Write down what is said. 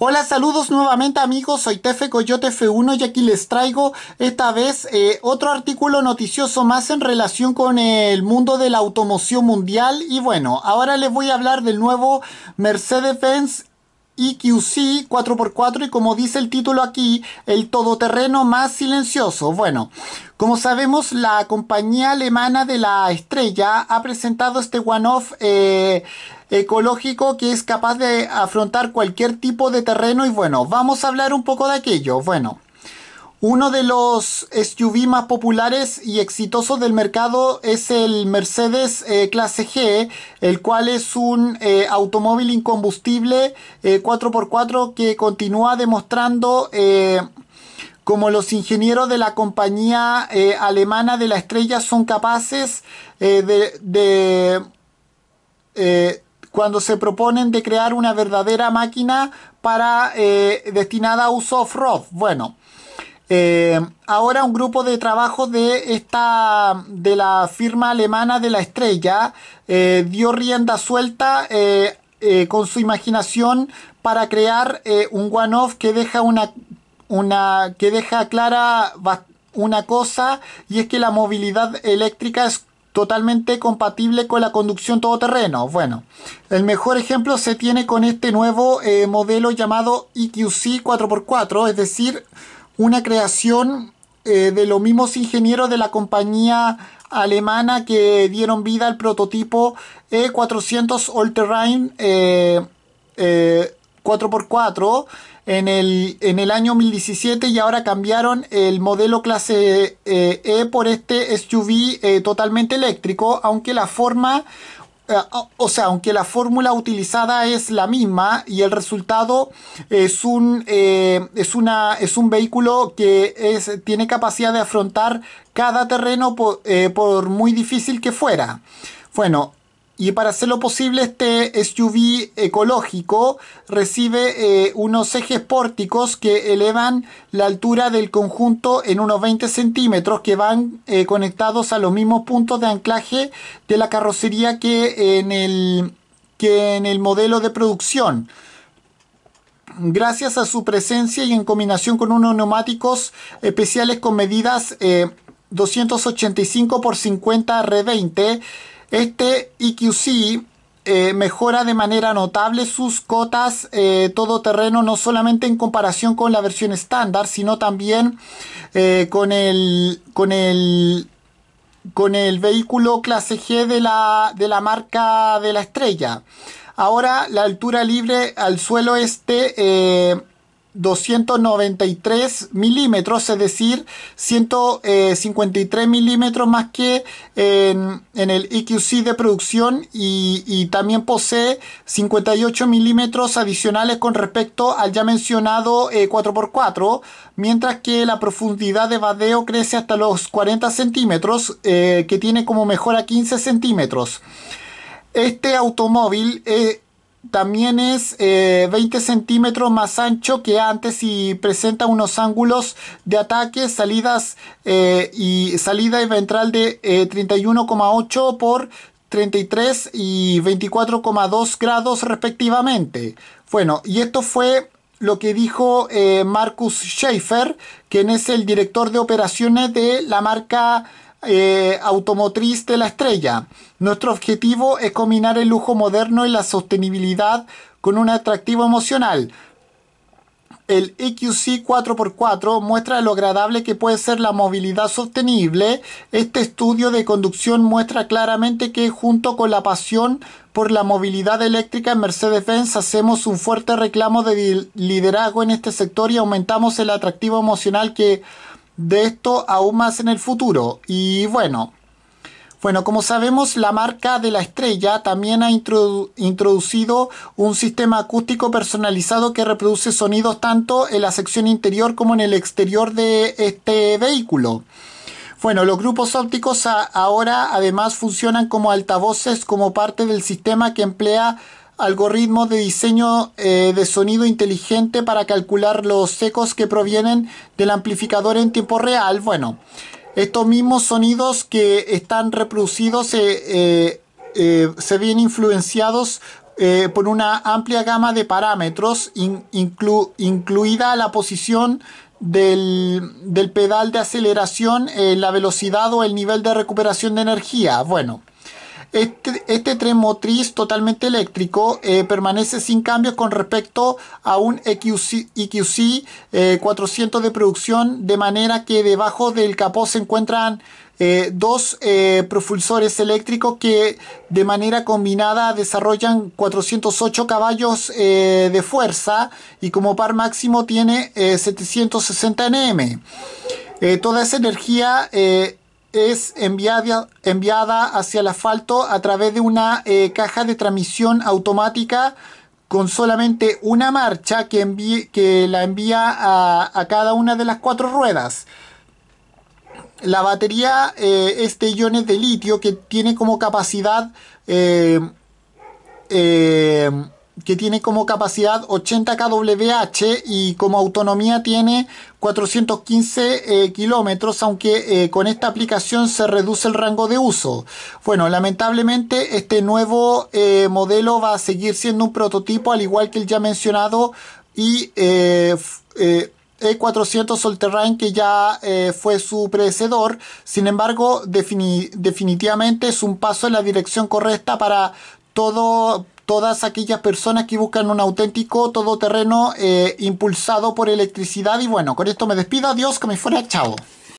Hola, saludos nuevamente amigos, soy Tefe Coyote F1 y aquí les traigo esta vez eh, otro artículo noticioso más en relación con el mundo de la automoción mundial y bueno, ahora les voy a hablar del nuevo Mercedes-Benz EQC 4x4 y como dice el título aquí, el todoterreno más silencioso. Bueno, como sabemos, la compañía alemana de la estrella ha presentado este one-off eh, ecológico que es capaz de afrontar cualquier tipo de terreno y bueno, vamos a hablar un poco de aquello. Bueno, uno de los SUV más populares y exitosos del mercado es el Mercedes eh, Clase G, el cual es un eh, automóvil incombustible 4x4 eh, que continúa demostrando como los ingenieros de la compañía alemana de la estrella son capaces de, cuando se proponen de crear una verdadera máquina para, eh, destinada a uso off-road. Bueno, eh, ahora un grupo de trabajo de esta de la firma alemana de la estrella eh, dio rienda suelta con su imaginación para crear un one-off que deja una, una que deja clara una cosa y es que la movilidad eléctrica es totalmente compatible con la conducción todoterreno. Bueno, el mejor ejemplo se tiene con este nuevo eh, modelo llamado EQC 4x4, es decir, una creación eh, de los mismos ingenieros de la compañía alemana que dieron vida al prototipo E400 All Terrain 4x4 eh, en el, en el año 2017 y ahora cambiaron el modelo clase eh, E por este SUV eh, totalmente eléctrico, aunque la forma, eh, o sea, aunque la fórmula utilizada es la misma y el resultado es un, es una, es un vehículo que tiene capacidad de afrontar cada terreno por, por muy difícil que fuera. Bueno, y para hacer lo posible, este SUV ecológico recibe eh, unos ejes pórticos que elevan la altura del conjunto en unos 20 centímetros que van eh, conectados a los mismos puntos de anclaje de la carrocería que en el, que en el modelo de producción gracias a su presencia y en combinación con unos neumáticos especiales con medidas 285 x 50 R20 este EQC eh, mejora de manera notable sus cotas eh, todoterreno, no solamente en comparación con la versión estándar, sino también eh, con, el, con, con el vehículo clase G de la, de la marca de la estrella. Ahora la altura libre al suelo este eh, 293 milímetros, es decir, 153 eh, milímetros más que en, el EQC de producción y, también posee 58 milímetros adicionales con respecto al ya mencionado 4x4, eh, mientras que la profundidad de badeo crece hasta los 40 centímetros, eh, que tiene como mejora 15 centímetros. Este automóvil es también es 20 eh, centímetros más ancho que antes y presenta unos ángulos de ataque, salidas eh, y salida y ventral de 31,8 eh, por 33 y 24,2 grados respectivamente. Bueno, y esto fue lo que dijo Marcus Schaefer, quien es el director de operaciones de la marca eh, automotriz de la estrella. Nuestro objetivo es combinar el lujo moderno y la sostenibilidad con un atractivo emocional. El EQC 4x4 muestra lo agradable que puede ser la movilidad sostenible. Este estudio de conducción muestra claramente que junto con la pasión por la movilidad eléctrica en Mercedes-Benz hacemos un fuerte reclamo de liderazgo en este sector y aumentamos el atractivo emocional que de esto aún más en el futuro. Y bueno, bueno, como sabemos, la marca de la estrella también ha introducido un sistema acústico personalizado que reproduce sonidos tanto en la sección interior como en el exterior de este vehículo. Bueno, los grupos ópticos ahora además funcionan como altavoces como parte del sistema que emplea algoritmos de diseño eh, de sonido inteligente para calcular los ecos que provienen del amplificador en tiempo real. Bueno, estos mismos sonidos que están reproducidos eh, eh, se ven influenciados por una amplia gama de parámetros, incluida la posición del, pedal de aceleración, la velocidad o el nivel de recuperación de energía. Bueno, este, este, tren motriz totalmente eléctrico eh, permanece sin cambios con respecto a un EQC, 400 e eh, de producción, de manera que debajo del capó se encuentran eh, dos propulsores eléctricos que de manera combinada desarrollan 408 caballos de fuerza y como par máximo tiene 760 Nm. toda esa energía es enviada, enviada hacia el asfalto a través de una eh, caja de transmisión automática con solamente una marcha que, que la envía a, cada una de las cuatro ruedas. La batería eh, es de iones de litio que tiene como capacidad eh, eh que tiene como capacidad 80 kWh y como autonomía tiene 415 eh, kilómetros, aunque eh, con esta aplicación se reduce el rango de uso. Bueno, lamentablemente este nuevo eh, modelo va a seguir siendo un prototipo, al igual que el ya mencionado y e400 e Solterrain que ya fue su predecedor. Sin embargo, definitivamente es un paso en la dirección correcta para todo todas aquellas personas que buscan un auténtico todoterreno eh, impulsado por electricidad. Y bueno, con esto me despido. Adiós, que me fuera. Chao.